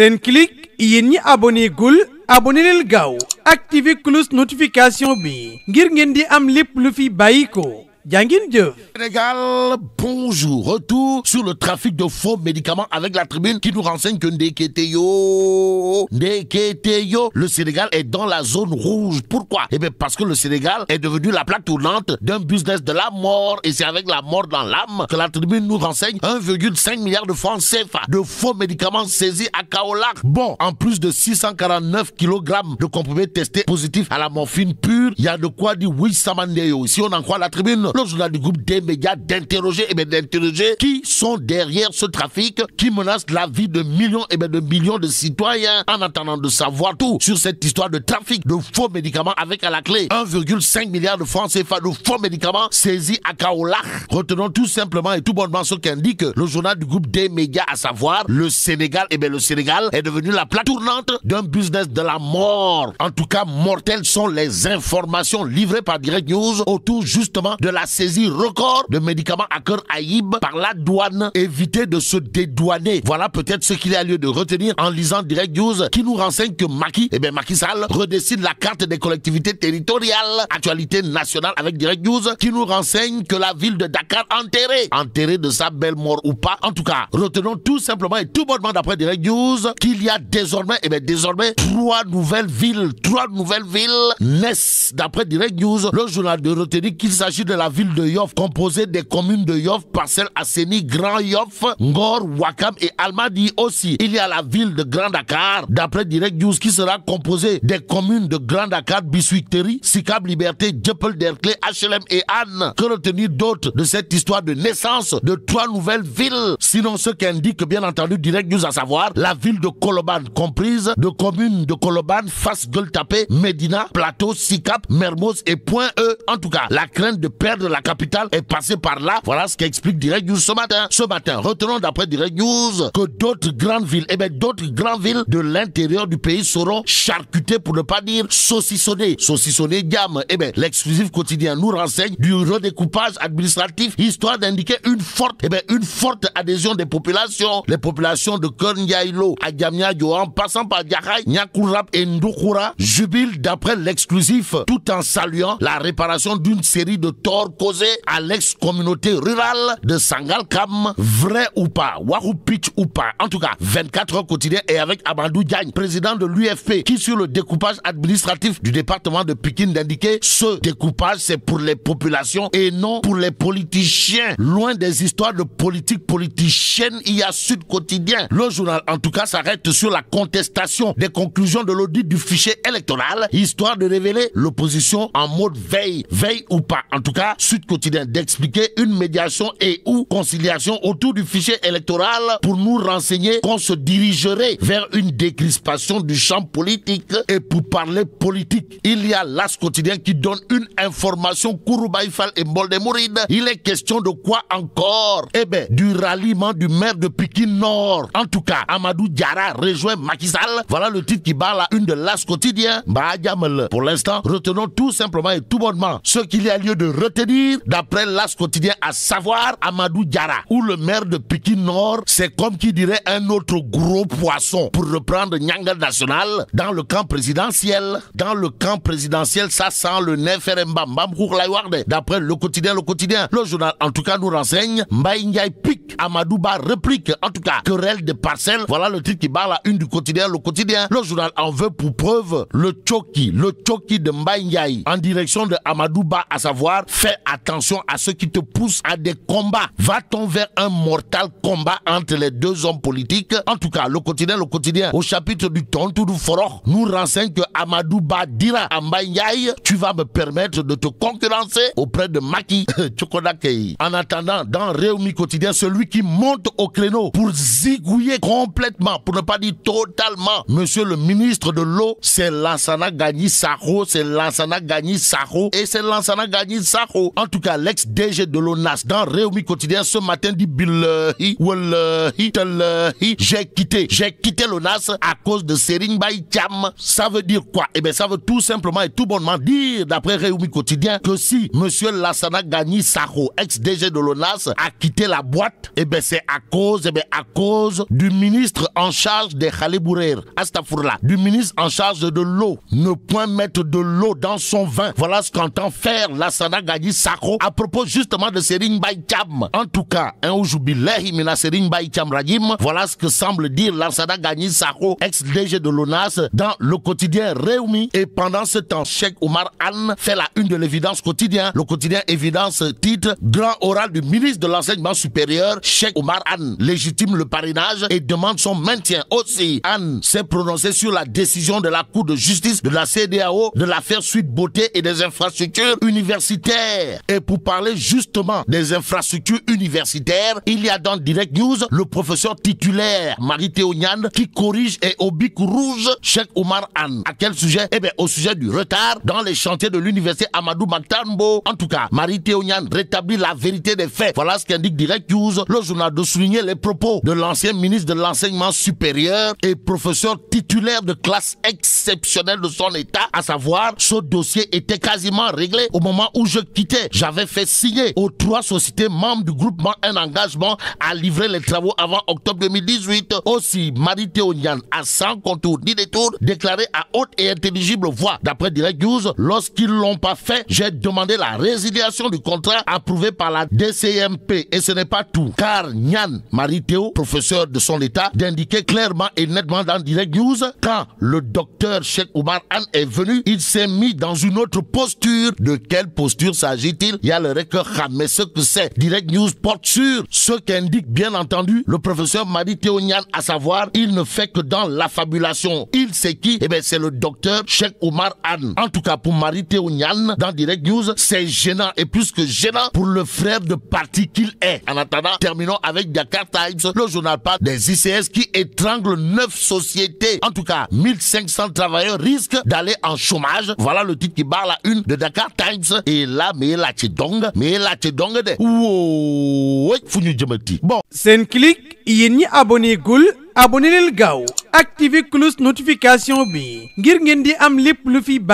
un clic et ni abonné gul abonné le Gau, activez plus notification bi ngir ngeen di am fi dieu Sénégal, bonjour. Retour sur le trafic de faux médicaments avec la tribune qui nous renseigne que Ndeketeyo, Ndeketeyo, le Sénégal est dans la zone rouge. Pourquoi Eh bien parce que le Sénégal est devenu la plaque tournante d'un business de la mort et c'est avec la mort dans l'âme que la tribune nous renseigne 1,5 milliard de francs CFA de faux médicaments saisis à Kaolak. Bon, en plus de 649 kg de comprimés testés positifs à la morphine pure, il y a de quoi dire oui Samandeyo. Si on en croit la tribune, le journal du groupe des médias d'interroger, et eh bien d'interroger qui sont derrière ce trafic qui menace la vie de millions, et eh bien de millions de citoyens en attendant de savoir tout sur cette histoire de trafic de faux médicaments avec à la clé 1,5 milliard de francs CFA de faux médicaments saisis à Kaolach. Retenons tout simplement et tout bonnement ce qu'indique le journal du groupe des médias, à savoir le Sénégal. Et eh bien le Sénégal est devenu la plate tournante d'un business de la mort. En tout cas, mortelles sont les informations livrées par Direct News autour justement de la saisi record de médicaments à cœur Aïb par la douane. Éviter de se dédouaner. Voilà peut-être ce qu'il y a lieu de retenir en lisant Direct News qui nous renseigne que Maki, eh bien Maki Sall, redessine la carte des collectivités territoriales. Actualité nationale avec Direct News qui nous renseigne que la ville de Dakar enterrée, enterrée de sa belle mort ou pas. En tout cas, retenons tout simplement et tout bonnement d'après Direct News qu'il y a désormais, eh bien désormais, trois nouvelles villes, trois nouvelles villes naissent d'après Direct News. Le journal de retenir qu'il s'agit de la ville de Yoff, composée des communes de Yoff, Parcelles, Asseni, Grand Yoff, Ngor, Wakam et Almadi aussi. Il y a la ville de Grand Dakar, d'après Direct News, qui sera composée des communes de Grand Dakar, Biswiteri, Sikap, Liberté, Djeppel, Derclé, HLM et Anne. Que retenir d'autre de cette histoire de naissance de trois nouvelles villes Sinon ce qu'indique bien entendu Direct News, à savoir la ville de Koloban, comprise de communes de Koloban, Fas, Tapé, Medina, Plateau, Sikap, Mermoz et Point E. En tout cas, la crainte de perdre la capitale est passée par là. Voilà ce qu'explique Direct News ce matin. Ce matin, retenons d'après Direct News que d'autres grandes villes, et eh d'autres grandes villes de l'intérieur du pays seront charcutées pour ne pas dire saucissonnées. Saucissonnées gamme. et eh bien l'exclusif quotidien nous renseigne du redécoupage administratif histoire d'indiquer une forte, et eh bien une forte adhésion des populations. Les populations de Kornyailo, Agamia, en passant par Diakhaï, Nyakourap et Ndokura, jubilent d'après l'exclusif tout en saluant la réparation d'une série de torts causé à l'ex-communauté rurale de Sangalkam, vrai ou pas, pitch ou pas. En tout cas, 24 heures quotidien et avec Abandou Diagne, président de l'UFP, qui sur le découpage administratif du département de Pékin d'indiquer ce découpage c'est pour les populations et non pour les politiciens. Loin des histoires de politique politicienne, il y a Sud Quotidien. Le journal, en tout cas, s'arrête sur la contestation des conclusions de l'audit du fichier électoral, histoire de révéler l'opposition en mode veille, veille ou pas. En tout cas, Suite Sud Quotidien d'expliquer une médiation et ou conciliation autour du fichier électoral pour nous renseigner qu'on se dirigerait vers une décrispation du champ politique et pour parler politique. Il y a l'As Quotidien qui donne une information Kouroubaïfal et Moldemouride. Il est question de quoi encore Eh bien, du ralliement du maire de Pékin Nord. En tout cas, Amadou Diara rejoint Macky Voilà le titre qui bat la une de l'As Quotidien. Bah, Pour l'instant, retenons tout simplement et tout bonnement ce qu'il y a lieu de retenir dire, d'après l'As quotidien, à savoir Amadou Diara, où le maire de Pékin Nord, c'est comme qui dirait un autre gros poisson, pour reprendre Nyanga National, dans le camp présidentiel. Dans le camp présidentiel, ça sent le nez D'après le quotidien, le quotidien, le journal, en tout cas, nous renseigne, Mbaïngaï pique, Amadou réplique, en tout cas, querelle de parcelles. Voilà le titre qui barre la une du quotidien, le quotidien. Le journal en veut pour preuve le Tchoki, le Tchoki de Mbaïngaï, en direction de Amadouba à savoir, fait attention à ce qui te pousse à des combats. Va-t-on vers un mortal combat entre les deux hommes politiques En tout cas, le quotidien, le quotidien, au chapitre du Tontou du Foro, nous renseigne que Amadou Badira Ambayaï, tu vas me permettre de te concurrencer auprès de Maki Chokodakei. En attendant, dans Réumi Quotidien, celui qui monte au créneau pour zigouiller complètement, pour ne pas dire totalement, monsieur le ministre de l'eau, c'est Lansana Gagni Saro, c'est Lansana Gagni Saro et c'est Lansana Gagni Saro. En tout cas, l'ex-DG de l'ONAS dans Réumi Quotidien ce matin dit euh, euh, euh, j'ai quitté, j'ai quitté l'ONAS à cause de Sering Baïtiam. Ça veut dire quoi? Eh bien, ça veut tout simplement et tout bonnement dire, d'après Réumi Quotidien, que si Monsieur Lassana Gani Saro, ex-DG de l'ONAS, a quitté la boîte, eh bien, c'est à cause, eh bien, à cause du ministre en charge des Khalébourer, Astafourla, du ministre en charge de l'eau. Ne point mettre de l'eau dans son vin. Voilà ce qu'entend faire Lassana Gani Sako à propos justement de Sering Cham, En tout cas, un Oujubilehi Mina voilà ce que semble dire Larsada Gagni Sako, ex-DG de l'ONAS, dans le quotidien Réumi. Et pendant ce temps, Cheikh Omar Anne fait la une de l'évidence quotidien. Le quotidien évidence titre Grand oral du ministre de l'enseignement supérieur, Cheikh Omar Anne, légitime le parrainage et demande son maintien aussi. Anne s'est prononcé sur la décision de la Cour de justice de la CDAO de l'affaire Suite Beauté et des infrastructures universitaires et pour parler justement des infrastructures universitaires, il y a dans Direct News le professeur titulaire Marie Théonian qui corrige et au rouge Cheikh Omar Anne. À quel sujet Eh bien, au sujet du retard dans les chantiers de l'université Amadou Maktambo. En tout cas, Marie Théonian rétablit la vérité des faits. Voilà ce qu'indique Direct News, le journal de souligner les propos de l'ancien ministre de l'enseignement supérieur et professeur titulaire de classe exceptionnelle de son état à savoir, ce dossier était quasiment réglé au moment où je quittais. J'avais fait signer aux trois sociétés membres du groupement un engagement à livrer les travaux avant octobre 2018. Aussi, Marie Nyan a sans contour ni détour déclaré à haute et intelligible voix. D'après Direct News, lorsqu'ils l'ont pas fait, j'ai demandé la résiliation du contrat approuvé par la DCMP. Et ce n'est pas tout, car Nyan Marie Théo, professeur de son état, d'indiquer clairement et nettement dans Direct News quand le docteur Cheikh Omar Anne est venu il s'est mis dans une autre posture. De quelle posture s'agit-il Il y a le record mais ce que c'est. Direct News porte sur ce qu'indique bien entendu le professeur Marie Théonian, à savoir, il ne fait que dans fabulation. Il sait qui Eh bien, c'est le docteur Cheikh Omar Anne. En tout cas, pour Marie Théonian, dans Direct News, c'est gênant et plus que gênant pour le frère de parti qu'il est. En attendant, terminons avec Dakar Times, le journal pas des ICS qui étrangle neuf sociétés. En tout cas, 1500 travailleurs risquent d'aller en en chômage. Voilà le titre qui barre la une de Dakar Times. Et là, mais là, tu donc, mais de. wo Founi Djemati. Bon. un clic, ni abonné Goul, abonné le gao activez cloche notification bi. ngir ngeen di am lip lu fi